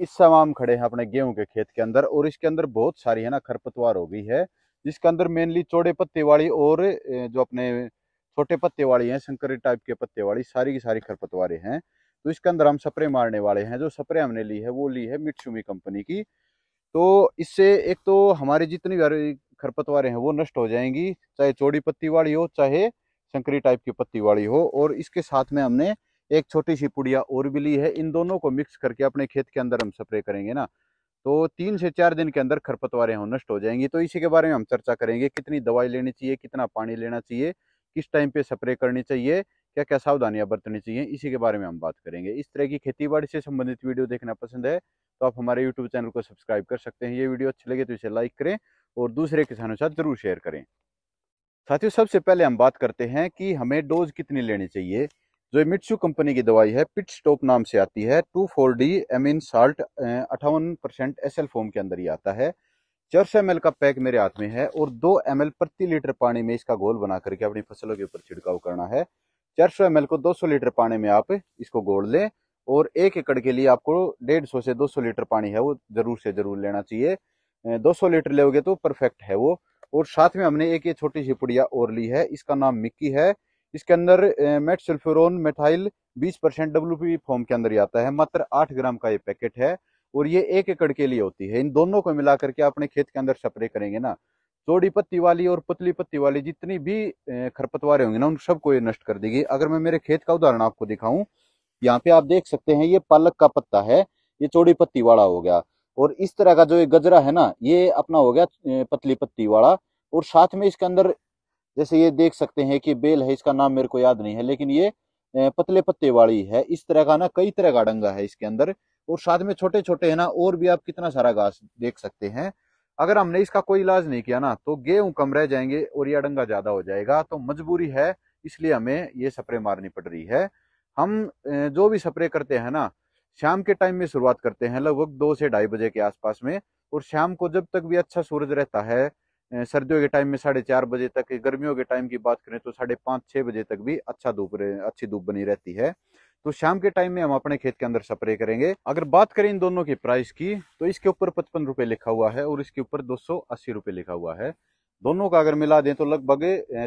इस समाम खड़े हैं अपने गेहूं के खेत के अंदर और इसके अंदर बहुत सारी है ना खरपतवार हो गई है जिसके अंदर मेनली चौड़े पत्ते वाली और जो अपने छोटे पत्ते वाली हैं शंकर टाइप के पत्ते वाली सारी की सारी खरपतवारें हैं तो इसके अंदर हम स्प्रे मारने वाले हैं जो स्प्रे हमने ली है वो ली है मिटसुमी कंपनी की तो इससे एक तो हमारी जितनी खरपतवारें हैं वो नष्ट हो जाएंगी चाहे चौड़ी पत्ती वाली हो चाहे संकरी टाइप की पत्ती वाली हो और इसके साथ में हमने एक छोटी सी पुड़िया और भी ली है इन दोनों को मिक्स करके अपने खेत के अंदर हम स्प्रे करेंगे ना तो तीन से चार दिन के अंदर खरपतवारें हम नष्ट हो जाएंगी तो इसी के बारे में हम चर्चा करेंगे कितनी दवाई लेनी चाहिए कितना पानी लेना चाहिए किस टाइम पे स्प्रे करनी चाहिए क्या क्या सावधानियां बरतनी चाहिए इसी के बारे में हम बात करेंगे इस तरह की खेती बाड़ी से संबंधित वीडियो देखना पसंद है तो आप हमारे यूट्यूब चैनल को सब्सक्राइब कर सकते हैं ये वीडियो अच्छी लगे तो इसे लाइक करें और दूसरे किसानों के साथ जरूर शेयर करें साथियों सबसे पहले हम बात करते हैं कि हमें डोज कितनी लेनी चाहिए जो मिट्सू कंपनी की दवाई है पिट स्टॉप नाम से आती है two four D amine salt अठावन परसेंट एस एल फॉर्म के अंदर ही आता है चार सौ एम का पैक मेरे हाथ में है और दो एम प्रति लीटर पानी में इसका घोल बना करके अपनी फसलों के ऊपर छिड़काव करना है चार सौ एम को सौ लीटर पानी में आप इसको घोल लें और एक एकड़ के लिए आपको डेढ़ सौ से दो सौ लीटर पानी है वो जरूर से जरूर लेना चाहिए दो सौ लीटर लोगे तो परफेक्ट है वो और साथ में हमने एक ये छोटी सी पुड़िया और ली है इसका नाम मिक्की है इसके अंदर metsulfuron methyl 20 percent W form के अंदर ही आता है मात्र 8 ग्राम का ये पैकेट है और ये एक एकड़ के लिए होती है इन दोनों को मिला करके अपने खेत के अंदर स्प्रे करेंगे ना चौड़ी पत्ती वाली और पतली पत्ती वाली जितनी भी खरपतवार होंगे ना उन सबको ये नष्ट कर देगी अगर मैं मेरे खेत का उदाहरण आपको दिखाऊं यहाँ पे आप देख सकते हैं ये पालक का पत्ता है ये चौड़ी पत्ती वाला हो गया और इस तरह का जो ये गजरा है ना ये अपना हो गया पतली पत्ती वाला और साथ में इसके अंदर जैसे ये देख सकते हैं कि बेल है इसका नाम मेरे को याद नहीं है लेकिन ये पतले पत्ते वाली है इस तरह का ना कई तरह का डंगा है इसके अंदर और साथ में छोटे छोटे है ना और भी आप कितना सारा घास देख सकते हैं अगर हमने इसका कोई इलाज नहीं किया ना तो गेहूं कम रह जाएंगे और यह डंगा ज्यादा हो जाएगा तो मजबूरी है इसलिए हमें ये स्प्रे मारनी पड़ रही है हम जो भी स्प्रे करते हैं ना शाम के टाइम में शुरुआत करते हैं लगभग दो से ढाई बजे के आसपास में और शाम को जब तक भी अच्छा सूरज रहता है सर्दियों के टाइम में साढ़े चार बजे तक गर्मियों के टाइम की बात करें तो साढ़े पाँच छः बजे तक भी अच्छा धूप अच्छी धूप बनी रहती है तो शाम के टाइम में हम अपने खेत के अंदर स्प्रे करेंगे अगर बात करें इन दोनों की प्राइस की तो इसके ऊपर पचपन रुपये लिखा हुआ है और इसके ऊपर दो सौ अस्सी रुपये लिखा हुआ है दोनों का अगर मिला दें तो लगभग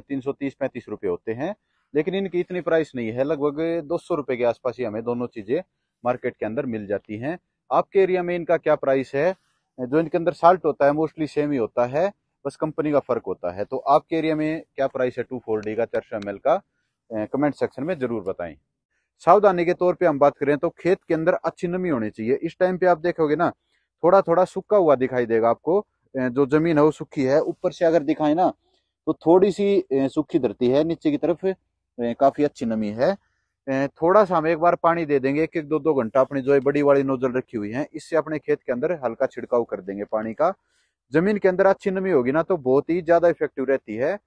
तीन सौ तीस पैंतीस रुपये होते हैं लेकिन इनकी इतनी प्राइस नहीं है लगभग दो सौ रुपये के आसपास ही हमें दोनों चीज़ें मार्केट के अंदर मिल जाती हैं आपके एरिया में इनका क्या प्राइस है जो इनके अंदर साल्ट होता है मोस्टली सेम ही होता है बस कंपनी का फ़र्क होता है तो आपके एरिया में क्या प्राइस है टू फोर डी का चार सौ एम का कमेंट सेक्शन में ज़रूर बताएं सावधानी के तौर पे हम बात करें तो खेत के अंदर अच्छी नमी होनी चाहिए इस टाइम पे आप देखोगे ना थोड़ा थोड़ा सूखा हुआ दिखाई देगा आपको जो ज़मीन है वो सूखी है ऊपर से अगर दिखाए ना तो थोड़ी सी सूखी धरती है नीचे की तरफ काफ़ी अच्छी नमी है थोड़ा सा हम एक बार पानी दे देंगे एक एक दो दो घंटा अपनी जो है बड़ी वाली नोजल रखी हुई है इससे अपने खेत के अंदर हल्का छिड़काव कर देंगे पानी का जमीन के अंदर अच्छी नमी होगी ना तो बहुत ही ज़्यादा इफेक्टिव रहती है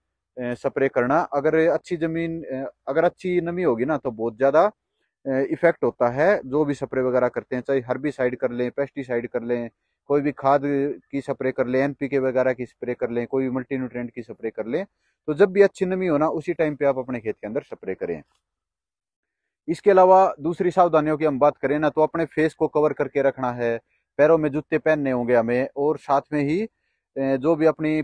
स्प्रे करना अगर अच्छी ज़मीन अगर अच्छी नमी होगी ना तो बहुत ज़्यादा इफेक्ट होता है जो भी स्प्रे वगैरह करते हैं चाहे हर्बिसाइड कर लें पेस्टिसाइड कर लें कोई भी खाद की स्प्रे कर लें एनपीके वगैरह की स्प्रे कर लें कोई भी मल्टी न्यूट्रेंट की स्प्रे कर लें तो जब भी अच्छी नमी हो ना उसी टाइम पे आप अपने खेत के अंदर स्प्रे करें इसके अलावा दूसरी सावधानियों की हम बात करें ना तो अपने फेस को कवर करके रखना है पैरों में जूते पहनने होंगे हमें और साथ में ही जो भी अपनी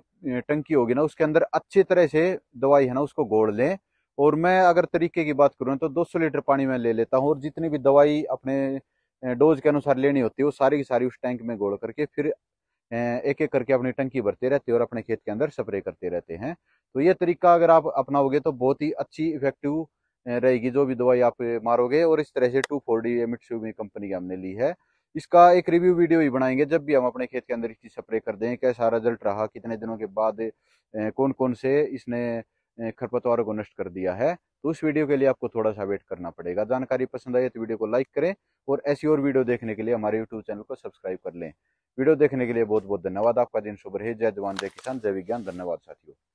टंकी होगी ना उसके अंदर अच्छी तरह से दवाई है ना उसको घोड़ लें और मैं अगर तरीके की बात करूँ तो 200 लीटर पानी मैं ले लेता हूँ और जितनी भी दवाई अपने डोज के अनुसार लेनी होती है वो सारी की सारी उस टैंक में घोड़ करके फिर एक एक करके अपनी टंकी भरते रहते हैं और अपने खेत के अंदर स्प्रे करते रहते हैं तो ये तरीका अगर आप अपनाओगे तो बहुत ही अच्छी इफेक्टिव रहेगी जो भी दवाई आप मारोगे और इस तरह से two four D Mitsumi company की हमने ली है इसका एक रिव्यू वीडियो ही बनाएंगे जब भी हम अपने खेत के अंदर इसकी स्प्रे कर दें कैसा रिजल्ट रहा कितने दिनों के बाद कौन कौन से इसने खरपतवारों को नष्ट कर दिया है तो उस वीडियो के लिए आपको थोड़ा सा वेट करना पड़ेगा जानकारी पसंद आई तो वीडियो को लाइक करें और ऐसी और वीडियो देखने के लिए हमारे यूट्यूब चैनल को सब्सक्राइब कर लें वीडियो देखने के लिए बहुत बहुत धन्यवाद आपका दिन शुभ रहे जय जवान जय किसान जय विज्ञान धन्यवाद साथियों